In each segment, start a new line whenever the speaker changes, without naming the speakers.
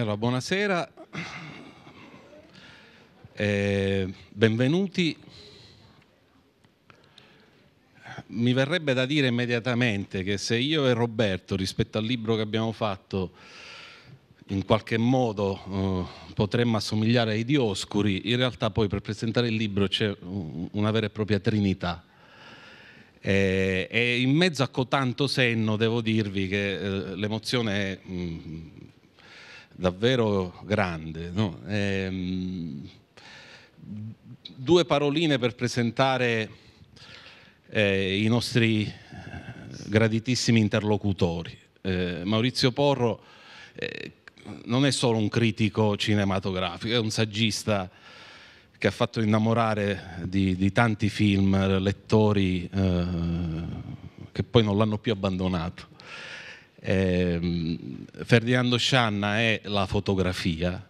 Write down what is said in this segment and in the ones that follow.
Allora, buonasera, eh, benvenuti. Mi verrebbe da dire immediatamente che se io e Roberto, rispetto al libro che abbiamo fatto, in qualche modo eh, potremmo assomigliare ai Dioscuri, in realtà poi per presentare il libro c'è una vera e propria trinità. Eh, e in mezzo a cotanto senno devo dirvi che eh, l'emozione è... Mh, mm, davvero grande. No? Ehm, due paroline per presentare eh, i nostri eh, graditissimi interlocutori. Eh, Maurizio Porro eh, non è solo un critico cinematografico, è un saggista che ha fatto innamorare di, di tanti film lettori eh, che poi non l'hanno più abbandonato. Eh, Ferdinando Scianna è la fotografia,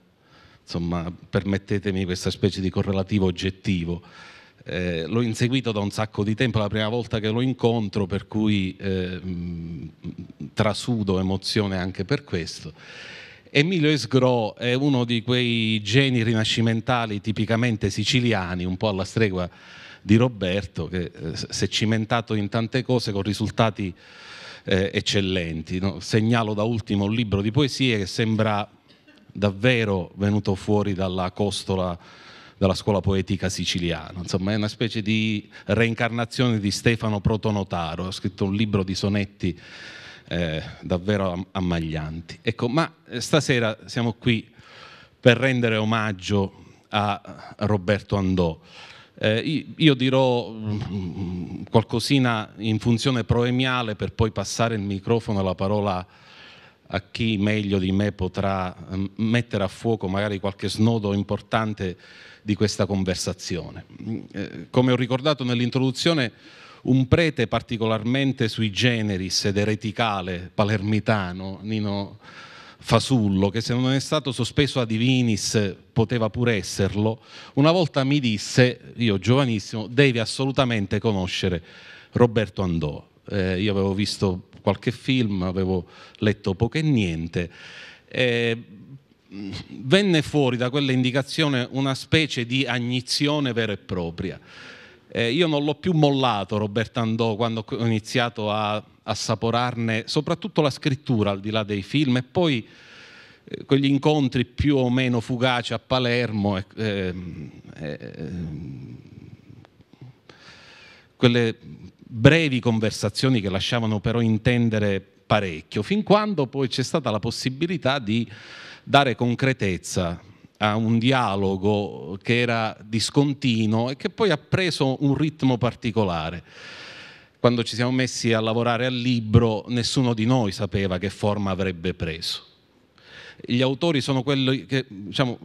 insomma permettetemi questa specie di correlativo oggettivo. Eh, l'ho inseguito da un sacco di tempo, la prima volta che lo incontro, per cui eh, trasudo emozione anche per questo. Emilio Esgro è uno di quei geni rinascimentali tipicamente siciliani, un po' alla stregua di Roberto, che eh, si è cimentato in tante cose con risultati eh, eccellenti. No? Segnalo da ultimo un libro di poesie che sembra davvero venuto fuori dalla costola dalla scuola poetica siciliana, insomma è una specie di reincarnazione di Stefano Protonotaro, ha scritto un libro di sonetti eh, davvero ammaglianti. Ecco, ma eh, stasera siamo qui per rendere omaggio a Roberto Andò. Eh, io dirò mm, qualcosina in funzione proemiale per poi passare il microfono e la parola a chi meglio di me potrà mm, mettere a fuoco magari qualche snodo importante di questa conversazione. Mm, eh, come ho ricordato nell'introduzione, un prete particolarmente sui generis ed ereticale palermitano, Nino Fasullo, che se non è stato sospeso a Divinis poteva pure esserlo, una volta mi disse, io giovanissimo, devi assolutamente conoscere Roberto Andò. Eh, io avevo visto qualche film, avevo letto poco e niente. Eh, venne fuori da quella indicazione una specie di agnizione vera e propria. Eh, io non l'ho più mollato Roberto Andò quando ho iniziato a assaporarne soprattutto la scrittura al di là dei film e poi eh, quegli incontri più o meno fugaci a Palermo eh, quelle brevi conversazioni che lasciavano però intendere parecchio, fin quando poi c'è stata la possibilità di dare concretezza a un dialogo che era discontinuo e che poi ha preso un ritmo particolare. Quando ci siamo messi a lavorare al libro, nessuno di noi sapeva che forma avrebbe preso. Gli autori sono quelli che, diciamo,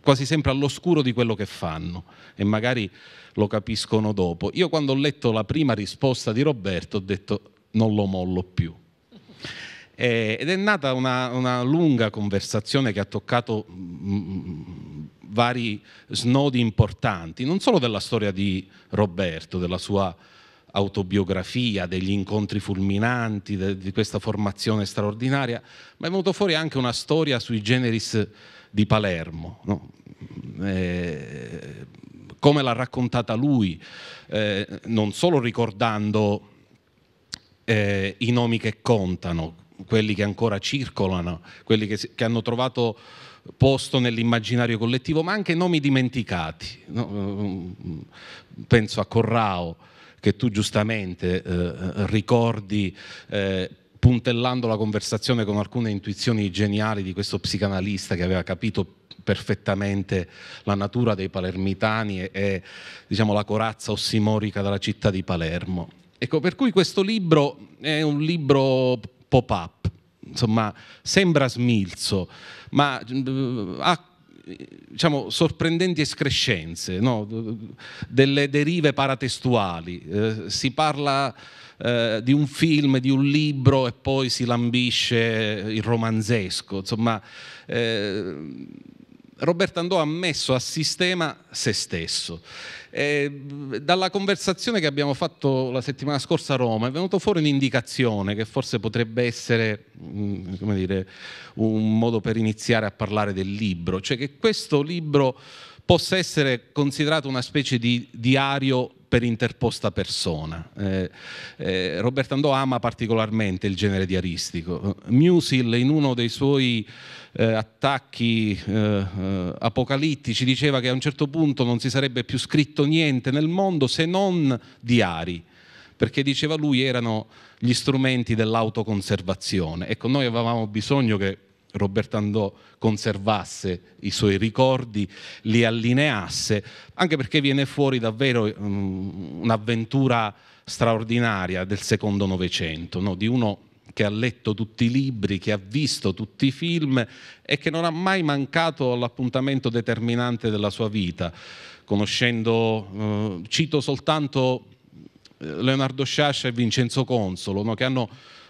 quasi sempre all'oscuro di quello che fanno e magari lo capiscono dopo. Io quando ho letto la prima risposta di Roberto ho detto non lo mollo più eh, ed è nata una, una, lunga conversazione che ha toccato mh, mm, mm, vari snodi importanti, non solo della storia di Roberto, della sua autobiografia, degli incontri fulminanti, de, di questa formazione straordinaria, ma è venuto fuori anche una storia sui generis di Palermo, no? Mm, eh, come l'ha raccontata lui, eh, non solo ricordando eh, i nomi che contano, quelli che ancora circolano, quelli che, che hanno trovato posto nell'immaginario collettivo, ma anche nomi dimenticati. No? Mm, penso a Corrao, che tu giustamente eh, ricordi. Eh, puntellando la conversazione con alcune intuizioni geniali di questo psicanalista che aveva capito perfettamente la natura dei palermitani e, e diciamo, la corazza ossimorica della città di Palermo. Ecco, per cui questo libro è un libro pop-up. Insomma, sembra smilzo, ma eh, ha diciamo, sorprendenti escrescenze, no? delle derive paratestuali. Eh, si parla eh, di un film, di un libro e poi si lambisce il romanzesco. Insomma, eh, Roberto Andò ha messo a sistema se stesso eh, dalla conversazione che abbiamo fatto la settimana scorsa a Roma è venuta fuori un'indicazione che forse potrebbe essere mh, mm, dire, un modo per iniziare a parlare del libro, cioè che questo libro possa essere considerato una specie di diario per interposta persona. Eh, eh, Roberto Andò ama particolarmente il genere diaristico. Musil in uno dei suoi eh, attacchi eh, eh, apocalittici diceva che a un certo punto non si sarebbe più scritto niente nel mondo se non diari perché diceva lui erano gli strumenti dell'autoconservazione. Ecco, noi avevamo bisogno che Robert Andò conservasse i suoi ricordi, li allineasse, anche perché viene fuori davvero um, un'avventura straordinaria del secondo Novecento, no? di uno che ha letto tutti i libri, che ha visto tutti i film e che non ha mai mancato l'appuntamento determinante della sua vita, conoscendo, eh, cito soltanto eh, Leonardo Sciascia e Vincenzo Consolo, no? che hanno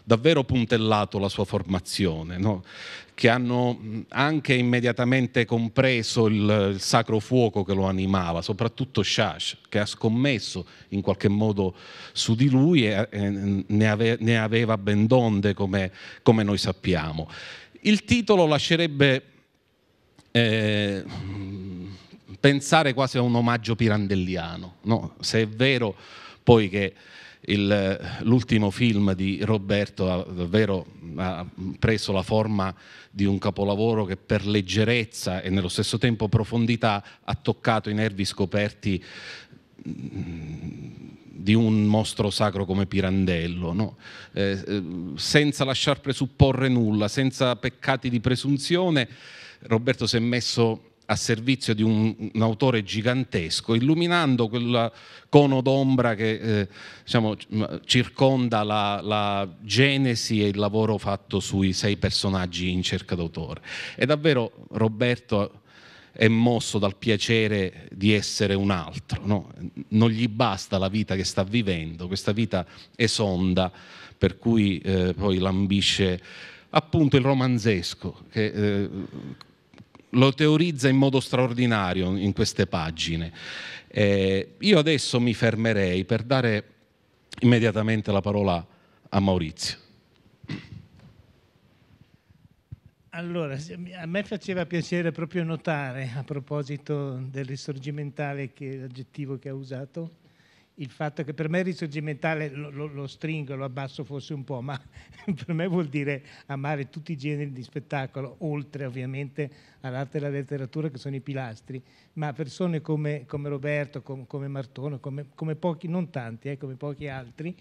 davvero puntellato la sua formazione, no? che hanno anche immediatamente compreso il, il, sacro fuoco che lo animava, soprattutto Shash, che ha scommesso in qualche modo su di lui e, e ne, ave, ne, aveva ben donde, come, come noi sappiamo. Il titolo lascerebbe eh, pensare quasi a un omaggio pirandelliano, no? se è vero poi che l'ultimo film di Roberto ha davvero ha preso la forma di un capolavoro che per leggerezza e nello stesso tempo profondità ha toccato i nervi scoperti mm, di un mostro sacro come Pirandello, no? Eh, eh, senza lasciar presupporre nulla, senza peccati di presunzione, Roberto si è messo a servizio di un, un autore gigantesco, illuminando quel cono d'ombra che eh, diciamo, circonda la, la, genesi e il lavoro fatto sui sei personaggi in cerca d'autore. E davvero Roberto è mosso dal piacere di essere un altro, no? non gli basta la vita che sta vivendo, questa vita esonda, per cui eh, poi l'ambisce appunto il romanzesco, che eh, lo teorizza in modo straordinario in queste pagine. Eh, io adesso mi fermerei per dare immediatamente la parola a Maurizio.
Allora, a me faceva piacere proprio notare, a proposito del risorgimentale, che è l'aggettivo che ha usato, il fatto che per me risorgimentale lo, lo, lo, stringo, lo abbasso forse un po', ma per me vuol dire amare tutti i generi di spettacolo, oltre ovviamente all'arte e alla letteratura che sono i pilastri, ma persone come, come Roberto, com, come Martone, come, come, pochi, non tanti, eh, come pochi altri,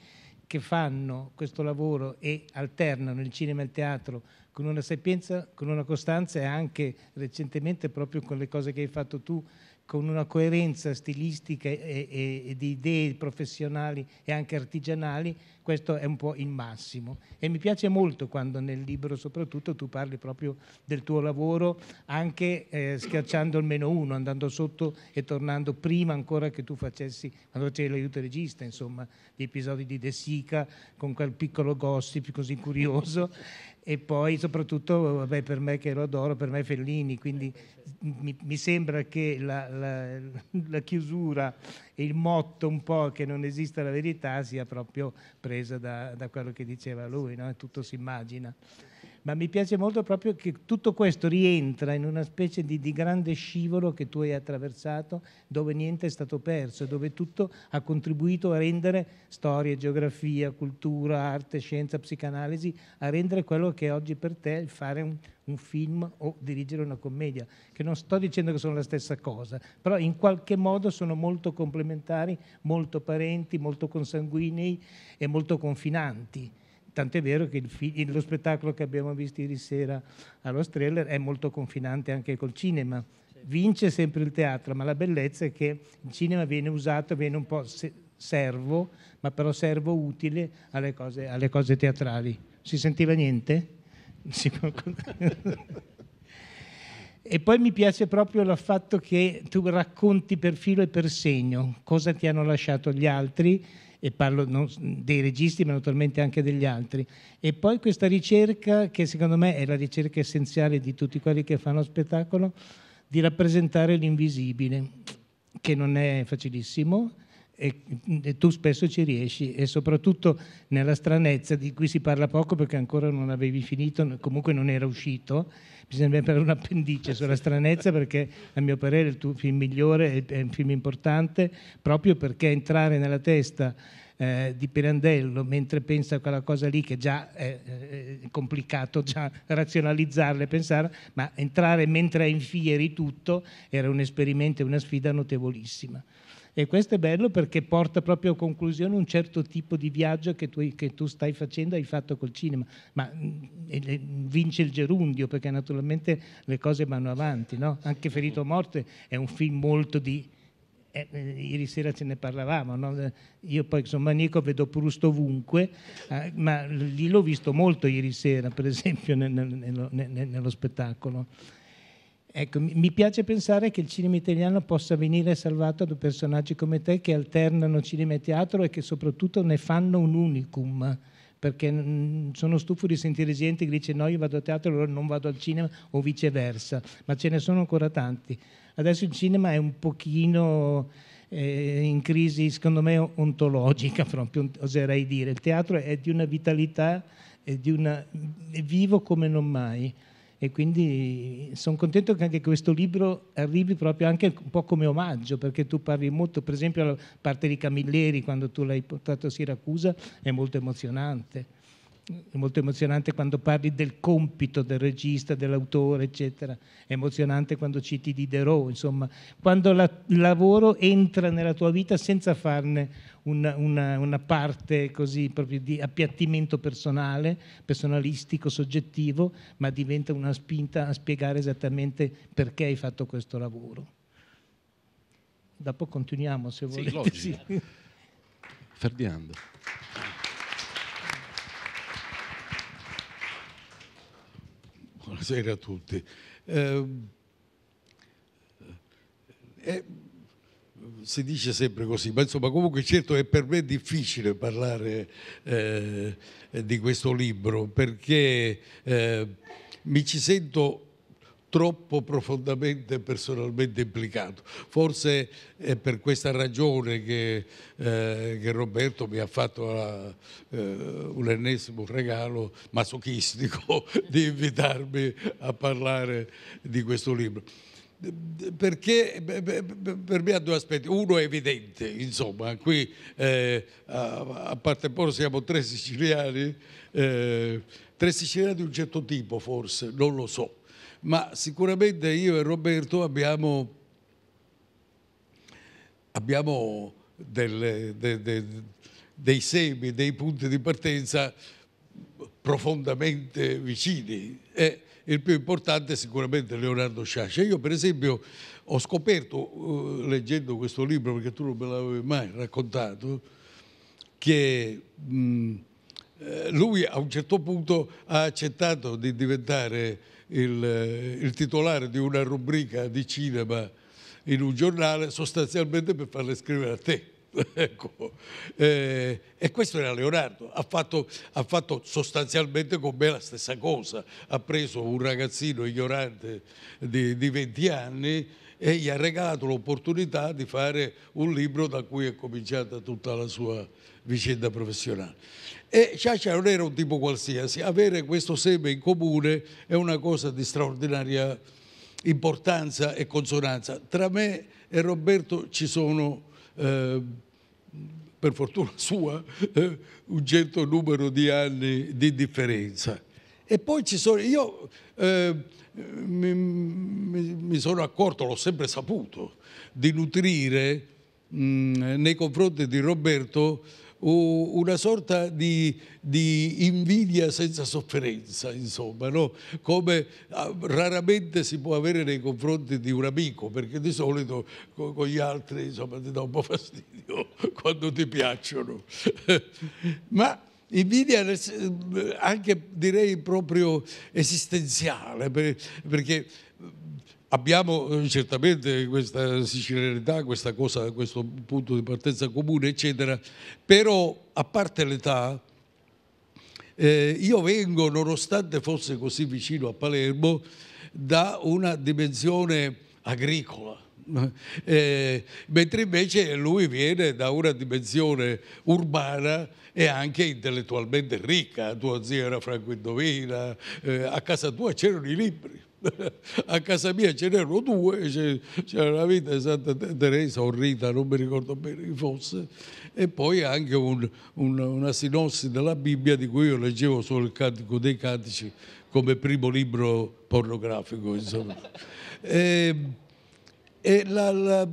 che fanno questo lavoro e alternano il cinema e il teatro con una sapienza, con una costanza e anche recentemente proprio con le cose che hai fatto tu, con una coerenza stilistica e, e, e, di idee professionali e anche artigianali, questo è un po' il massimo. E mi piace molto quando nel libro soprattutto tu parli proprio del tuo lavoro, anche eh, schiacciando il meno uno, andando sotto e tornando prima ancora che tu facessi, quando facevi l'aiuto regista, insomma, gli episodi di De Sica con quel piccolo gossip così curioso e poi soprattutto vabbè, per me che lo adoro, per me Fellini, quindi mi, mi sembra che la, la, la, chiusura e il motto un po' che non esista la verità sia proprio presa da, da quello che diceva lui, no? tutto si immagina ma mi piace molto proprio che tutto questo rientra in una specie di, di, grande scivolo che tu hai attraversato, dove niente è stato perso, dove tutto ha contribuito a rendere storia, geografia, cultura, arte, scienza, psicanalisi, a rendere quello che è oggi per te il fare un, un film o dirigere una commedia, che non sto dicendo che sono la stessa cosa, però in qualche modo sono molto complementari, molto parenti, molto consanguinei e molto confinanti. Tant'è vero che il, lo spettacolo che abbiamo visto ieri sera allo Streller è molto confinante anche col cinema. Vince sempre il teatro, ma la bellezza è che il cinema viene usato, viene un po' servo, ma però servo utile alle cose, alle cose teatrali. Si sentiva niente? Si può... E poi mi piace proprio il fatto che tu racconti per filo e per segno cosa ti hanno lasciato gli altri, e parlo non, dei registi ma naturalmente anche degli altri. E poi questa ricerca, che secondo me è la ricerca essenziale di tutti quelli che fanno spettacolo, di rappresentare l'invisibile, che non è facilissimo e, e, tu spesso ci riesci e soprattutto nella stranezza di cui si parla poco perché ancora non avevi finito, comunque non era uscito, bisogna fare un appendice sulla stranezza perché a mio parere il tuo film migliore, è un film importante proprio perché entrare nella testa eh, di Pirandello mentre pensa a quella cosa lì che già è, è complicato già razionalizzarla e pensare, ma entrare mentre è in fieri tutto era un esperimento e una sfida notevolissima. E questo è bello perché porta proprio a conclusione un certo tipo di viaggio che tu, che tu stai facendo, hai fatto col cinema. Ma mm, e, vince il gerundio perché naturalmente le cose vanno avanti. No? Anche Ferito o Morte è un film molto di... Eh, eh ieri sera ce ne parlavamo, no? Eh, io poi sono manico, vedo Proust ovunque, eh, ma lì l'ho visto molto ieri sera, per esempio, nel, nel, nel, nello spettacolo. Ecco, mi piace pensare che il cinema italiano possa venire salvato da personaggi come te che alternano cinema e teatro e che soprattutto ne fanno un unicum perché sono stufo di sentire gente che dice no io vado a teatro allora non vado al cinema o viceversa, ma ce ne sono ancora tanti. Adesso il cinema è un pochino eh, in crisi, secondo me, ontologica, proprio oserei dire. Il teatro è di una vitalità, è, una... è vivo come non mai e quindi sono contento che anche questo libro arrivi proprio anche un po' come omaggio, perché tu parli molto, per esempio la parte di Camilleri, quando tu l'hai portato a Siracusa, è molto emozionante è molto emozionante quando parli del compito del regista, dell'autore, eccetera, è emozionante quando citi Diderot, insomma, quando la, il lavoro entra nella tua vita senza farne una, una, una, parte così proprio di appiattimento personale, personalistico, soggettivo, ma diventa una spinta a spiegare esattamente perché hai fatto questo lavoro. Dopo continuiamo se volete. Sì, sì.
Ferdinando.
Buonasera a tutti. Eh, eh, si dice sempre così, ma insomma comunque certo è per me difficile parlare eh, di questo libro perché eh, mi ci sento troppo profondamente e personalmente implicato. Forse è per questa ragione che, eh, che Roberto mi ha fatto la, eh, un ennesimo regalo masochistico di invitarmi a parlare di questo libro perché per me ha due aspetti. Uno è evidente, insomma, qui eh, a, parte Poro siamo tre siciliani, eh, tre siciliani di un certo tipo forse, non lo so ma sicuramente io e Roberto abbiamo, abbiamo delle, de, de, dei semi, dei punti di partenza profondamente vicini. E il più importante è sicuramente Leonardo Sciascia. Io per esempio ho scoperto, eh, leggendo questo libro, perché tu non me l'avevi mai raccontato, che mh, eh, lui a un certo punto ha accettato di diventare il, eh, il titolare di una rubrica di cinema in un giornale sostanzialmente per farle scrivere a te. Ecco. Eh, e questo era Leonardo, ha fatto, ha fatto, sostanzialmente con me la stessa cosa, ha preso un ragazzino ignorante di, di 20 anni e gli ha regalato l'opportunità di fare un libro da cui è cominciata tutta la sua vicenda professionale. E Ciaccia non era un tipo qualsiasi, avere questo seme in comune è una cosa di straordinaria importanza e consonanza. Tra me e Roberto ci sono, eh, per fortuna sua, eh, un certo numero di anni di differenza. E poi ci sono, io eh, mi, mi, sono accorto, l'ho sempre saputo, di nutrire mh, nei confronti di Roberto una sorta di, di invidia senza sofferenza, insomma, no? come ah, raramente si può avere nei confronti di un amico, perché di solito con, con gli altri insomma, ti dà un po' fastidio quando ti piacciono. Ma invidia anche direi proprio esistenziale, perché abbiamo eh, certamente questa sicilianità, questa cosa, questo punto di partenza comune, eccetera, però a parte l'età, eh, io vengo, nonostante fosse così vicino a Palermo, da una dimensione agricola. Eh, mentre invece lui viene da una dimensione urbana e anche intellettualmente ricca, tua zia era franco-indovina, eh, a casa tua c'erano i libri, a casa mia ce n'erano due, c'era la vita di Santa Teresa o Rita, non mi ricordo bene chi fosse, e poi anche un, un, una sinossi della Bibbia di cui io leggevo solo il Cantico dei Cantici come primo libro pornografico. e, e la, la,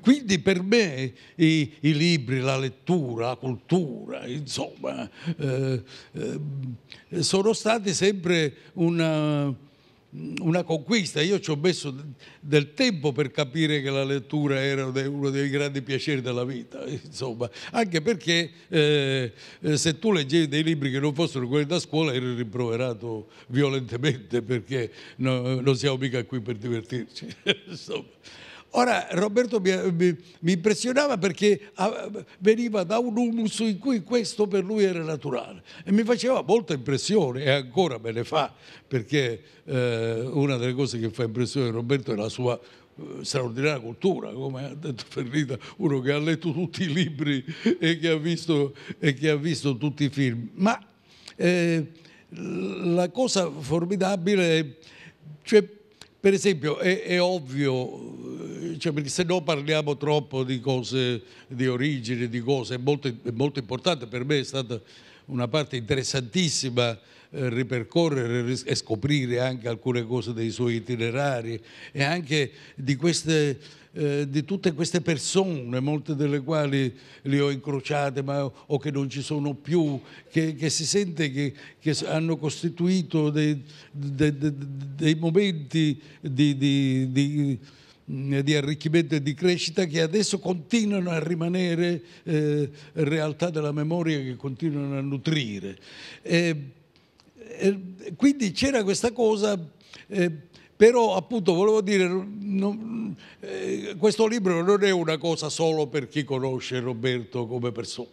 quindi per me i, i, libri, la lettura, la cultura, insomma, eh, eh, sono stati sempre una una conquista. Io ci ho messo del tempo per capire che la lettura era uno dei grandi piaceri della vita, insomma, anche perché eh, eh, se tu leggevi dei libri che non fossero quelli da scuola eri rimproverato violentemente perché no, non siamo mica qui per divertirci. insomma. Ora Roberto mi, mi, mi impressionava perché ah, veniva da un humus in cui questo per lui era naturale e mi faceva molta impressione e ancora me ne fa perché eh, una delle cose che fa impressione di Roberto è la sua eh, straordinaria cultura, come ha detto Ferrita, uno che ha letto tutti i libri e che ha visto, che ha visto tutti i film. Ma eh, la cosa formidabile è cioè, per esempio è, è ovvio, eh, cioè, se no parliamo troppo di cose di origine, di cose, è molto, è molto importante, per me è stata una parte interessantissima eh, ripercorrere e scoprire anche alcune cose dei suoi itinerari e anche di queste eh, di tutte queste persone, molte delle quali le ho incrociate ma, o che non ci sono più, che, che si sente che, che hanno costituito dei, dei, dei momenti di, di, di di arricchimento e di crescita che adesso continuano a rimanere eh, realtà della memoria che continuano a nutrire. E, e, quindi c'era questa cosa. Eh, però appunto volevo dire, non, eh, questo libro non è una cosa solo per chi conosce Roberto come persona,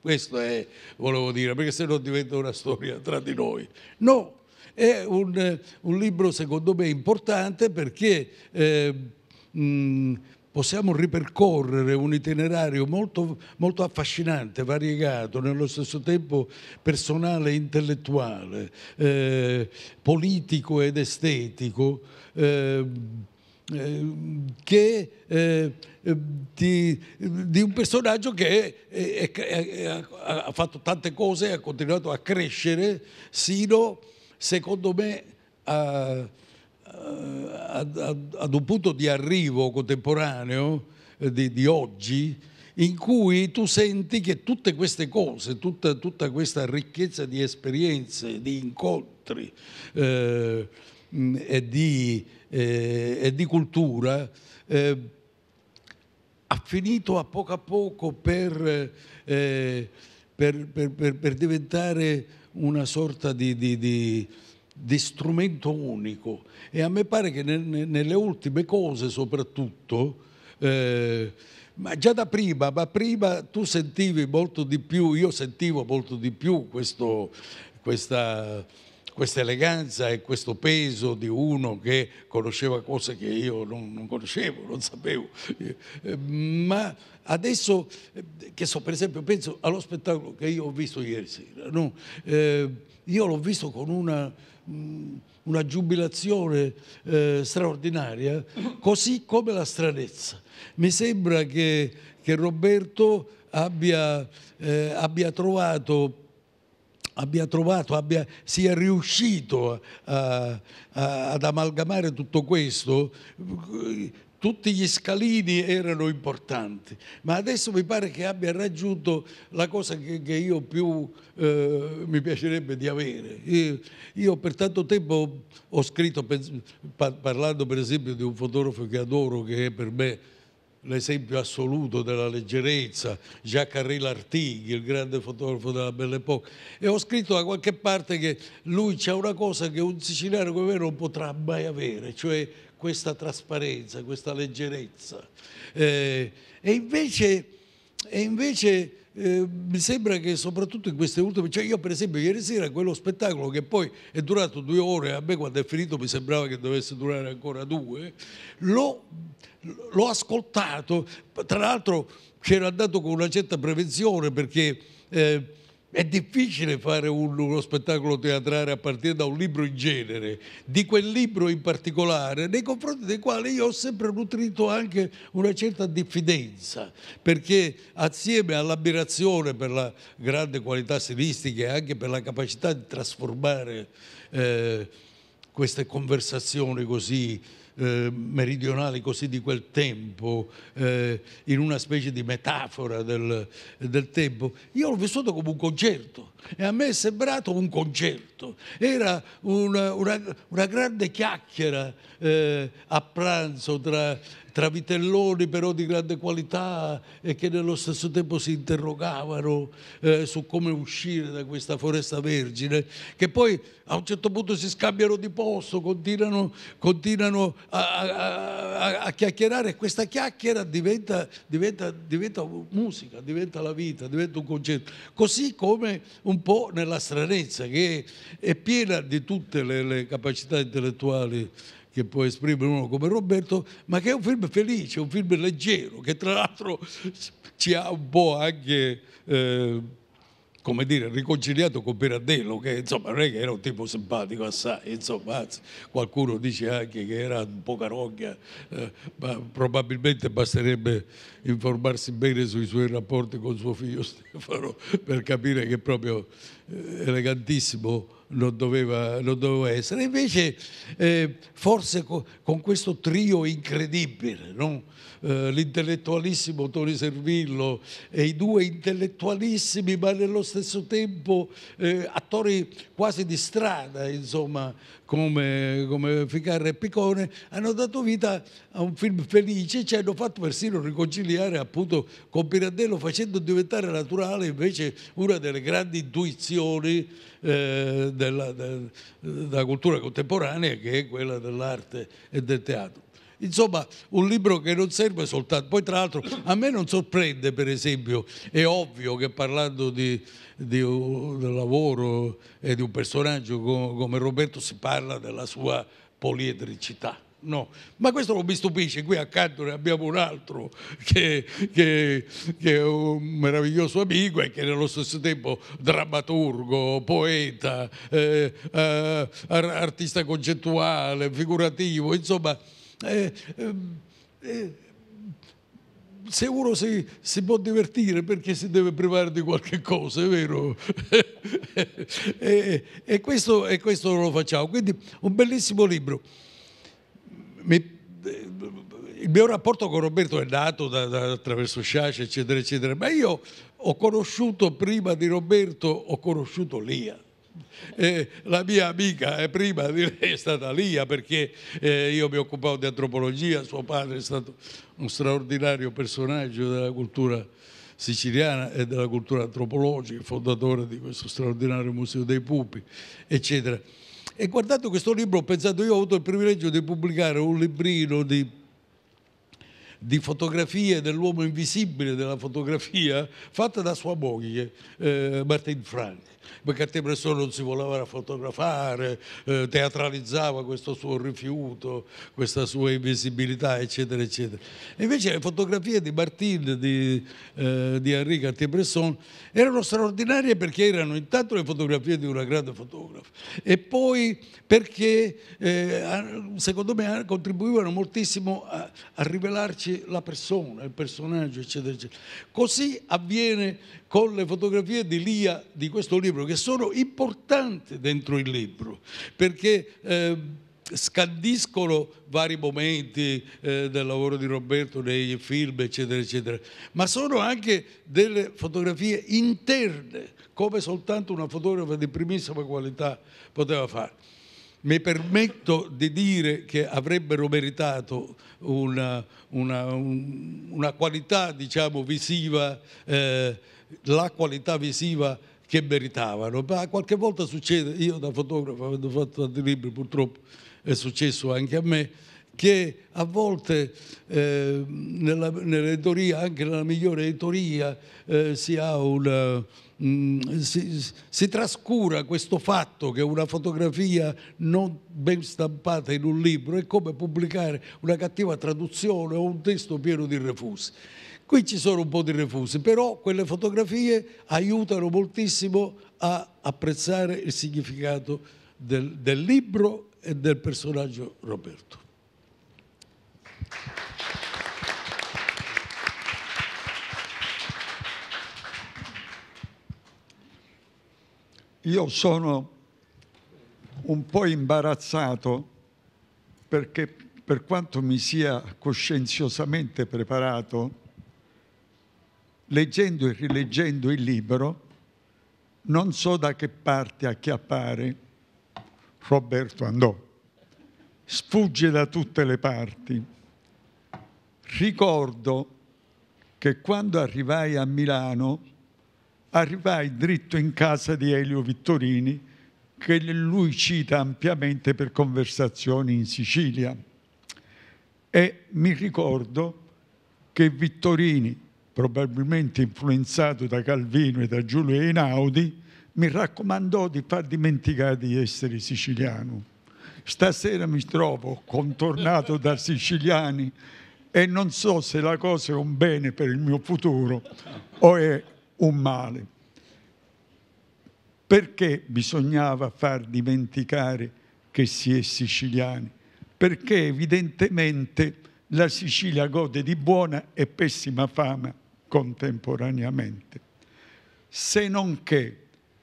questo è, volevo dire, perché se no diventa una storia tra di noi. No, è un, un libro secondo me importante perché... Eh, mh, possiamo ripercorrere un itinerario molto, molto, affascinante, variegato, nello stesso tempo personale intellettuale, eh, politico ed estetico, eh, eh, eh di, di, un personaggio che è, è, è, ha fatto tante cose e ha continuato a crescere sino, secondo me, a eh, ad un punto di arrivo contemporaneo eh, di, di, oggi in cui tu senti che tutte queste cose, tutta, tutta questa ricchezza di esperienze, di incontri eh, mm, e, di, eh, e, di, cultura eh, ha finito a poco a poco per, eh, per, per, per diventare una sorta di, di di strumento unico e a me pare che ne, nelle ultime cose soprattutto, eh, ma già da prima, ma prima tu sentivi molto di più, io sentivo molto di più questo, questa questa eleganza e questo peso di uno che conosceva cose che io non, non conoscevo, non sapevo. Eh, ma adesso, eh, che so, per esempio, penso allo spettacolo che io ho visto ieri sera, no? eh, io l'ho visto con una, mm, una giubilazione eh, straordinaria, così come la stranezza. Mi sembra che, che Roberto abbia, eh, abbia trovato abbia trovato, abbia, sia riuscito a, eh, a, eh, ad amalgamare tutto questo, tutti gli scalini erano importanti, ma adesso mi pare che abbia raggiunto la cosa che, che io più eh, mi piacerebbe di avere. Io, io, per tanto tempo ho scritto, parlando per esempio di un fotografo che adoro, che è per me l'esempio assoluto della leggerezza, Jacques-Henri Lartighi, il grande fotografo della Belle Époque, e ho scritto da qualche parte che lui c'è una cosa che un siciliano come me non potrà mai avere, cioè questa trasparenza, questa leggerezza. Eh, e invece, e invece eh, mi sembra che soprattutto in queste ultime, cioè io per esempio ieri sera quello spettacolo che poi è durato due ore, a me quando è finito mi sembrava che dovesse durare ancora due, l'ho l'ho ascoltato, tra l'altro c'era andato con una certa prevenzione perché eh, è difficile fare un, uno spettacolo teatrale a partire da un libro in genere, di quel libro in particolare, nei confronti del quale io ho sempre nutrito anche una certa diffidenza, perché assieme all'ammirazione per la grande qualità stilistica e anche per la capacità di trasformare eh, queste conversazioni così eh, meridionali così di quel tempo, eh, in una specie di metafora del, del tempo, io l'ho vissuto come un concerto e a me è sembrato un concerto, era una, una, una grande chiacchiera eh, a pranzo tra travitelloni però di grande qualità e che nello stesso tempo si interrogavano eh, su come uscire da questa foresta vergine, che poi a un certo punto si scambiano di posto, continuano, continuano a, a, a, chiacchierare e questa chiacchiera diventa, diventa, diventa, musica, diventa la vita, diventa un concetto, così come un po' nella stranezza che è piena di tutte le, le capacità intellettuali che può esprimere uno come Roberto, ma che è un film felice, un film leggero, che tra l'altro ci ha un po' anche... Eh, come dire, riconciliato con Pirandello, che insomma non è che era un tipo simpatico assai, insomma, anzi, qualcuno dice anche che era un po' carogna, eh, ma probabilmente basterebbe informarsi bene sui suoi rapporti con suo figlio Stefano per capire che è proprio eh, elegantissimo non doveva, lo doveva essere. Invece eh, forse co con questo trio incredibile, no? eh, l'intellettualissimo Toni Servillo e i due intellettualissimi ma nello stesso tempo eh, attori quasi di strada, insomma, come, come Ficarra e Piccone, hanno dato vita a un film felice, ci hanno fatto persino riconciliare appunto con Pirandello facendo diventare naturale invece una delle grandi intuizioni eh, della, de, della cultura contemporanea che è quella dell'arte e del teatro. Insomma, un libro che non serve soltanto. Poi, tra l'altro, a me non sorprende, per esempio, è ovvio che parlando di, di del lavoro e di un personaggio come, Roberto si parla della sua poliedricità. No, ma questo non mi stupisce, qui accanto ne abbiamo un altro che, che, che, è un meraviglioso amico e che nello stesso tempo drammaturgo, poeta, eh, eh, artista concettuale, figurativo, insomma eh, ehm, eh, se uno si, si, può divertire perché si deve privare di qualche cosa, è vero? e, e, questo, e, questo, lo facciamo. Quindi un bellissimo libro. Mi, eh, il mio rapporto con Roberto è nato da, da, attraverso Sciascia, eccetera, eccetera, ma io ho conosciuto prima di Roberto, ho conosciuto Lia. Eh, la mia amica eh, prima di lei è stata Lia perché eh, io mi occupavo di antropologia, suo padre è stato un straordinario personaggio della cultura siciliana e della cultura antropologica, fondatore di questo straordinario Museo dei Pupi, eccetera. E guardando questo libro ho pensato, io ho avuto il privilegio di pubblicare un librino di, di fotografie dell'uomo invisibile della fotografia fatta da sua moglie, eh, Martin Frank perché a te non si voleva fotografare, eh, teatralizzava questo suo rifiuto, questa sua invisibilità, eccetera, eccetera. E invece le fotografie di Martin, di, eh, di Henri Cartier-Bresson, erano straordinarie perché erano intanto le fotografie di una grande fotografa e poi perché eh, secondo me contribuivano moltissimo a, a rivelarci la persona, il personaggio, eccetera, eccetera. Così avviene con le fotografie di Lia di questo libro, che sono importanti dentro il libro, perché... Eh, scandiscono vari momenti eh, del lavoro di Roberto nei film, eccetera, eccetera, ma sono anche delle fotografie interne, come soltanto una fotografa di primissima qualità poteva fare. Mi permetto di dire che avrebbero meritato una, una, un, una qualità, diciamo, visiva. Eh, la qualità visiva che meritavano. Ma qualche volta succede, io da fotografo, avendo fatto tanti libri purtroppo è successo anche a me, che a volte eh, nell'editoria, anche nella migliore editoria, eh, si, una, mh, mm, si, si, trascura questo fatto che una fotografia non ben stampata in un libro è come pubblicare una cattiva traduzione o un testo pieno di refusi. Qui ci sono un po' di refusi, però quelle fotografie aiutano moltissimo a apprezzare il significato del, del libro e del personaggio Roberto.
Io sono un po' imbarazzato perché per quanto mi sia coscienziosamente preparato, leggendo e rileggendo il libro, non so da che parte acchiappare Roberto andò. Sfugge da tutte le parti. Ricordo che quando arrivai a Milano, arrivai dritto in casa di Elio Vittorini, che lui cita ampiamente per conversazioni in Sicilia. E mi ricordo che Vittorini, probabilmente influenzato da Calvino e da Giulio Einaudi, mi raccomandò di far dimenticare di essere siciliano. Stasera mi trovo contornato da siciliani e non so se la cosa è un bene per il mio futuro o è un male. Perché bisognava far dimenticare che si è siciliani? Perché evidentemente la Sicilia gode di buona e pessima fama contemporaneamente. Se non che,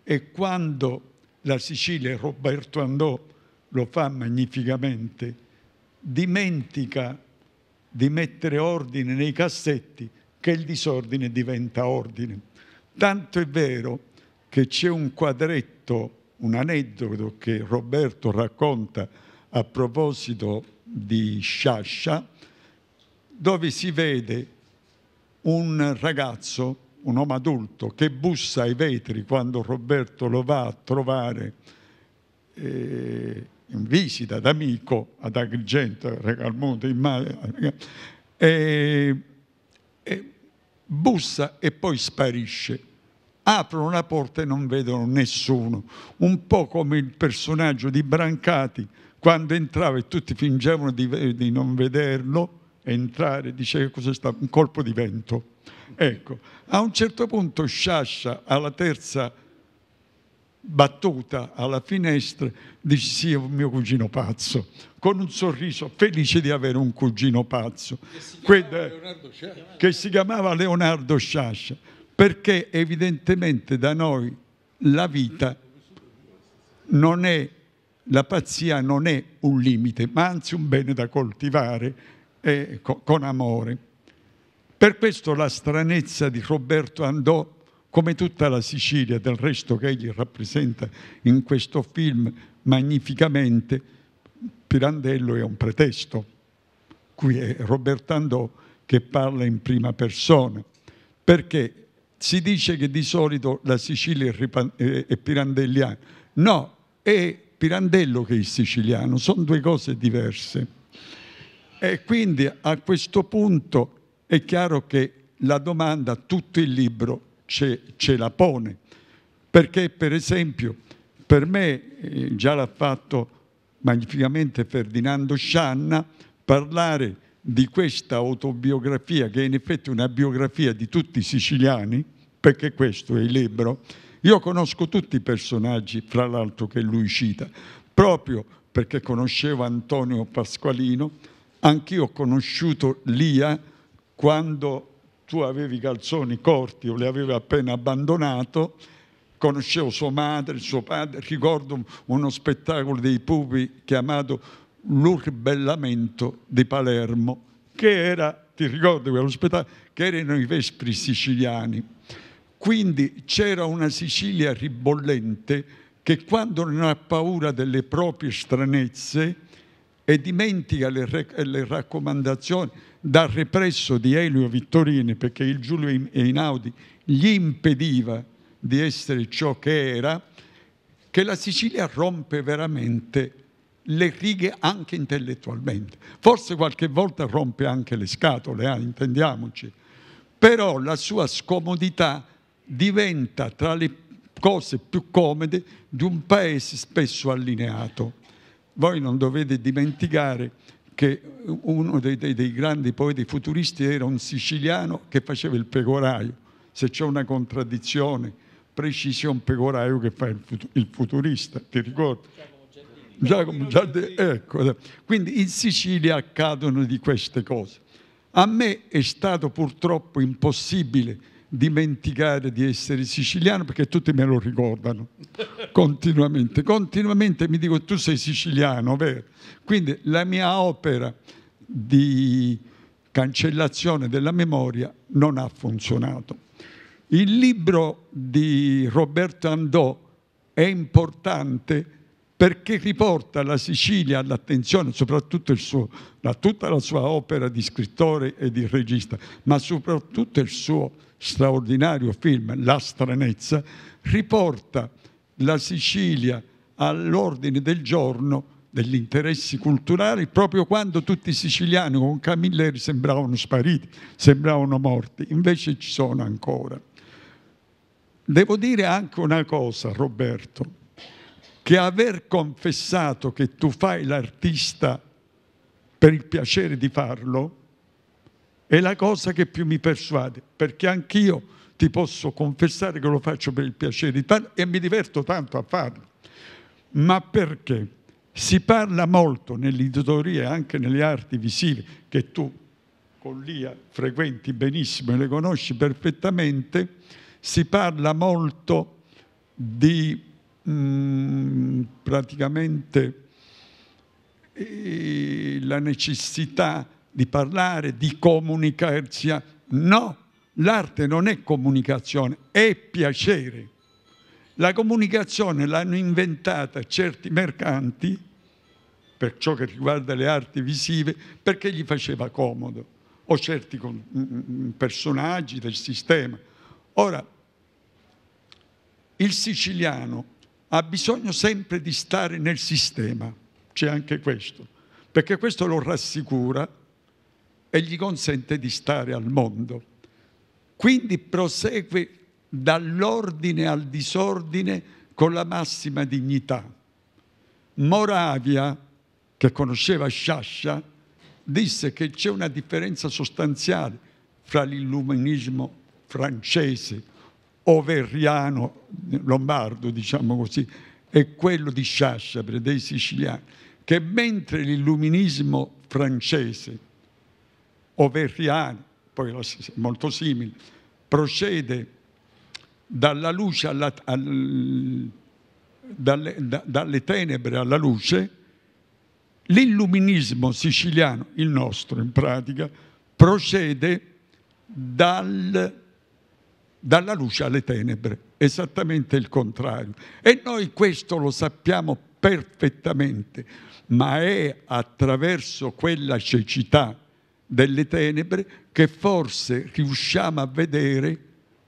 e quando la Sicilia Roberto Andò lo fa magnificamente, dimentica di mettere ordine nei cassetti che il disordine diventa ordine. Tanto è vero che c'è un quadretto, un aneddoto che Roberto racconta a proposito di Sciascia, dove si vede un ragazzo, un uomo adulto, che bussa ai vetri quando Roberto lo va a trovare eh, in visita d'amico ad Agrigento, a Regalmonte, in Mare, eh, eh, bussa e poi sparisce. Aprono la porta e non vedono nessuno, un po' come il personaggio di Brancati quando entrava e tutti fingevano di, di non vederlo, entrare, dice che cos'è stato un colpo di vento. Ecco, a un certo punto Sciascia alla terza battuta alla finestra dice sì, è mio cugino pazzo, con un sorriso felice di avere un cugino pazzo, che si chiamava, Che si chiamava Leonardo Sciascia, perché evidentemente da noi la vita non è, la pazzia non è un limite, ma anzi un bene da coltivare eh, con amore. Per questo la stranezza di Roberto andò, come tutta la Sicilia, del resto che egli rappresenta in questo film magnificamente, Pirandello è un pretesto. Qui è Roberto Andò che parla in prima persona, perché si dice che di solito la Sicilia è pirandelliana. No, è Pirandello che è siciliano, sono due cose diverse. E quindi a questo punto è chiaro che la domanda tutto il libro ce, ce la pone, perché per esempio per me, eh, già l'ha fatto magnificamente Ferdinando Scianna, parlare di questa autobiografia, che è in effetti una biografia di tutti i siciliani, perché questo è il libro, io conosco tutti i personaggi, fra l'altro che lui cita, proprio perché conoscevo Antonio Pasqualino, Anch'io ho conosciuto Lia quando tu avevi i calzoni corti o li avevi appena abbandonato, conoscevo sua madre, suo padre, ricordo uno spettacolo dei pupi chiamato L'Urbellamento di Palermo, che era, ti ricordo quello spettacolo, che erano i Vespri siciliani. Quindi c'era una Sicilia ribollente che quando non ha paura delle proprie stranezze, e dimentica le, le raccomandazioni dal represso di Elio Vittorini perché il Giulio Einaudi gli impediva di essere ciò che era, che la Sicilia rompe veramente le righe anche intellettualmente. Forse qualche volta rompe anche le scatole, eh, intendiamoci, però la sua scomodità diventa tra le cose più comode di un paese spesso allineato. Voi non dovete dimenticare che uno dei, dei, dei grandi poeti futuristi era un siciliano che faceva il pecoraio. Se c'è una contraddizione, precisione pecoraio che fa il, futu, il futurista, ti ricordi? Giacomo Giardini. Ecco, quindi in Sicilia accadono di queste cose. A me è stato purtroppo impossibile dimenticare di essere siciliano perché tutti me lo ricordano continuamente. Continuamente mi dico tu sei siciliano, vero? Quindi la mia opera di cancellazione della memoria non ha funzionato. Il libro di Roberto Andò è importante perché riporta la Sicilia all'attenzione, soprattutto il suo, la, tutta la sua opera di scrittore e di regista, ma soprattutto il suo straordinario film La stranezza, riporta la Sicilia all'ordine del giorno degli interessi culturali proprio quando tutti i siciliani con Camilleri sembravano spariti, sembravano morti, invece ci sono ancora. Devo dire anche una cosa, Roberto, che aver confessato che tu fai l'artista per il piacere di farlo è la cosa che più mi persuade, perché anch'io ti posso confessare che lo faccio per il piacere di farlo e mi diverto tanto a farlo. Ma perché? Si parla molto nell'editoria e anche nelle arti visive, che tu con l'IA frequenti benissimo e le conosci perfettamente, si parla molto di mh, mm, praticamente eh, la necessità di parlare, di comunicarsi. No, l'arte non è comunicazione, è piacere. La comunicazione l'hanno inventata certi mercanti, per ciò che riguarda le arti visive, perché gli faceva comodo, o certi mm, mm, mm, personaggi del sistema. Ora, il siciliano ha bisogno sempre di stare nel sistema, c'è anche questo, perché questo lo rassicura e gli consente di stare al mondo. Quindi prosegue dall'ordine al disordine con la massima dignità. Moravia, che conosceva Sciascia, disse che c'è una differenza sostanziale fra l'illuminismo francese, overriano, lombardo diciamo così, e quello di Sciascia, dei siciliani, che mentre l'illuminismo francese Overriani, poi molto simile, procede dalla luce alla, al, dalle, da, dalle tenebre alla luce, l'illuminismo siciliano, il nostro in pratica, procede dal, dalla luce alle tenebre, esattamente il contrario. E noi questo lo sappiamo perfettamente, ma è attraverso quella cecità delle tenebre che forse riusciamo a vedere,